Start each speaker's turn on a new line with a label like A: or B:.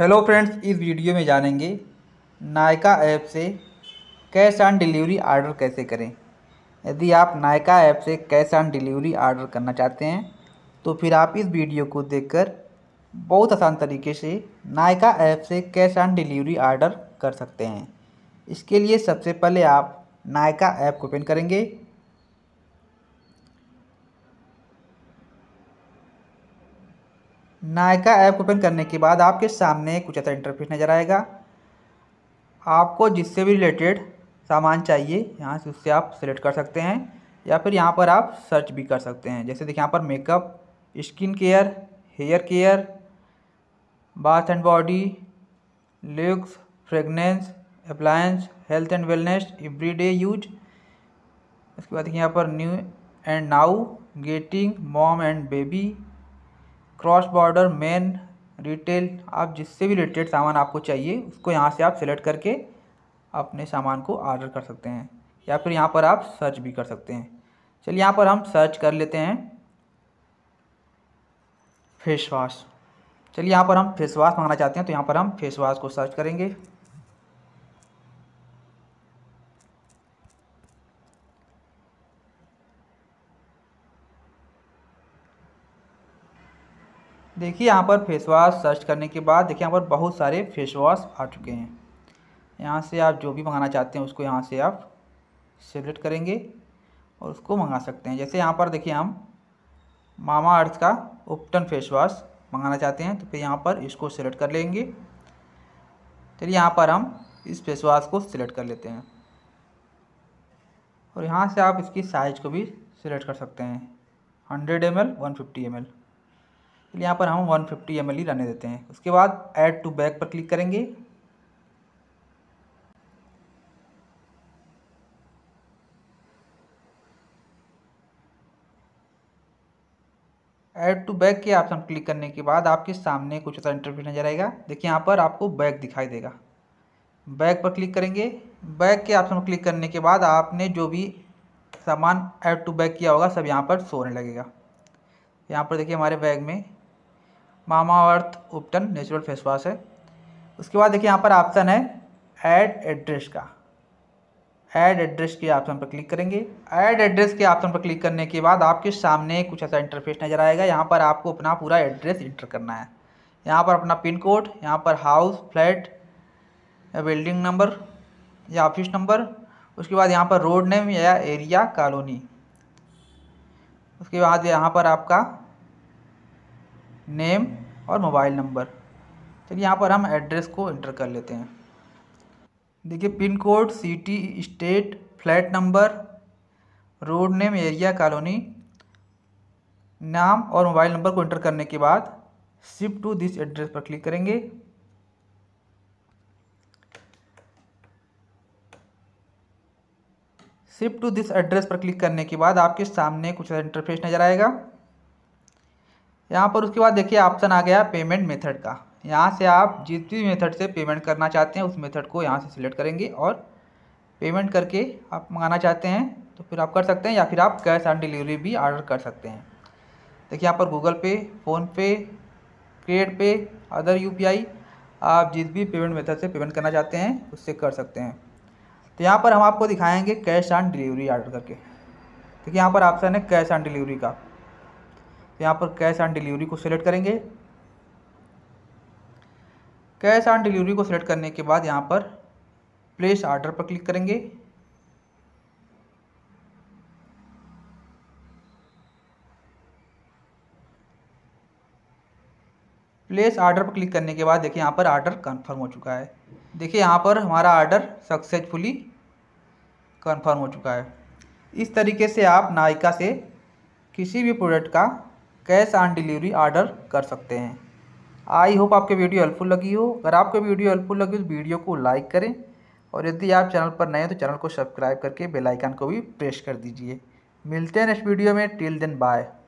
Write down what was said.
A: hello friends इस video में जानेंगे नायका ऐप से कैश ऑन डिलीवरी आर्डर कैसे करें यदि आप नायका ऐप से कैश ऑन डिलीवरी आर्डर करना चाहते हैं तो फिर आप इस वीडियो को देखकर बहुत आसान तरीके से नायका ऐप से कैश ऑन डिलीवरी आर्डर कर सकते हैं इसके लिए सबसे पहले आप नायका ऐप को ओपन करेंगे नायका ऐप ओपन करने के बाद आपके सामने कुछ ऐसा इंटरफेस नज़र आएगा आपको जिससे भी रिलेटेड सामान चाहिए यहाँ से उससे आप सेलेक्ट कर सकते हैं या फिर यहाँ पर आप सर्च भी कर सकते हैं जैसे देखिए यहाँ पर makeup skin care hair care bath and body luxe fragrance appliances health and wellness everyday use उसके बाद देखिए यहाँ पर new and now getting mom and baby cross border men retail आप जिससे भी रिलेटेड सामान आपको चाहिए उसको यहाँ से आप सेलेक्ट करके अपने सामान को ऑर्डर कर सकते हैं या फिर यहाँ पर आप सर्च भी कर सकते हैं चलिए यहाँ पर हम सर्च कर लेते हैं फेस वाश चलिए यहाँ पर हम फेस वाश मांगना चाहते हैं तो यहाँ पर हम फेस वाश को सर्च करेंगे देखिए यहाँ पर फेस वॉश सर्च करने के बाद देखिए यहाँ पर बहुत सारे फेस वॉश आ चुके हैं यहाँ से आप जो भी मंगाना चाहते हैं उसको यहाँ से आप सेलेक्ट करेंगे और उसको मंगा सकते हैं जैसे यहाँ पर देखिए हम मामा अर्थ का उपटन फेस वॉश मंगाना चाहते हैं तो फिर यहाँ पर इसको सिलेक्ट कर लेंगे चलिए यहाँ पर हम इस फेस वॉश को सिलेक्ट कर लेते हैं और यहाँ से आप इसकी साइज़ को भी सिलेक्ट कर सकते हैं hundred M L one fifty M L चलिए यहाँ पर हम 150 फिफ्टी एम ही e रहने देते हैं उसके बाद ऐड टू बैग पर क्लिक करेंगे ऐड टू बैग के ऑप्शन क्लिक करने के बाद आपके सामने कुछ ऐसा इंटरव्यू नजर आएगा देखिए यहाँ पर आपको बैग दिखाई देगा बैग पर क्लिक करेंगे बैग के ऑप्शन क्लिक करने के बाद आपने जो भी सामान ऐड टू बैग किया होगा सब यहाँ पर सोने लगेगा यहाँ पर देखिए हमारे बैग में Mamaearth Ubtan natural face wash है उसके बाद देखिए यहाँ पर ऑप्शन है ऐड एड्रेस का ऐड एड्रेस के ऑप्शन पर क्लिक करेंगे ऐड एड्रेस के ऑप्शन पर क्लिक करने के बाद आपके सामने कुछ ऐसा इंटरफेस नज़र आएगा यहाँ पर आपको अपना पूरा एड्रेस इंटर करना है यहाँ पर अपना पिन कोड यहाँ पर हाउस फ्लैट या बिल्डिंग नंबर या ऑफिस नंबर उसके बाद यहाँ पर रोड नेम या एरिया कॉलोनी उसके बाद यहाँ पर आपका नेम और मोबाइल नंबर चलिए तो यहाँ पर हम एड्रेस को इंटर कर लेते हैं देखिए pin code city state flat number road name area colony नाम और मोबाइल नंबर को इंटर करने के बाद शिफ्ट टू दिस एड्रेस पर क्लिक करेंगे शिफ्ट टू दिस एड्रेस पर क्लिक करने के बाद आपके सामने कुछ इंटरफेस नज़र आएगा यहाँ पर उसके बाद देखिए ऑप्शन आ गया पेमेंट मेथड का यहाँ से आप जिस भी मेथड से पेमेंट करना चाहते हैं उस मेथड को यहाँ से सिलेक्ट करेंगे और पेमेंट करके आप मंगाना चाहते हैं तो फिर आप कर सकते हैं या फिर आप कैश ऑन डिलीवरी भी ऑर्डर कर सकते हैं देखिए यहाँ पर Google Pay PhonePe Cred Pay other U आप जिस भी पेमेंट मेथड से पेमेंट करना चाहते हैं उससे कर सकते हैं तो यहाँ पर हम आपको दिखाएंगे कैश ऑन डिलीवरी ऑर्डर करके देखिए यहाँ पर ऑप्शन है कैश ऑन डिलीवरी का तो यहाँ पर कैश ऑन डिलीवरी को सिलेक्ट करेंगे कैश ऑन डिलीवरी को सिलेक्ट करने के बाद यहाँ पर प्लेस ऑर्डर पर क्लिक करेंगे प्लेस ऑर्डर पर क्लिक करने के बाद देखिए यहाँ पर ऑर्डर कंफर्म हो चुका है देखिए यहाँ पर हमारा ऑर्डर सक्सेसफुली कंफर्म हो चुका है इस तरीके से आप नायका से किसी भी प्रोडक्ट का कैश ऑन डिलीवरी ऑर्डर कर सकते हैं आई होप आपके वीडियो हेल्पफुल लगी हो अगर आपके वीडियो हेल्पफुल लगी हो तो वीडियो को लाइक करें और यदि आप चैनल पर नए हैं तो चैनल को सब्सक्राइब करके बेल आइकन को भी प्रेस कर दीजिए मिलते हैं नेक्स्ट वीडियो में टिल देन बाय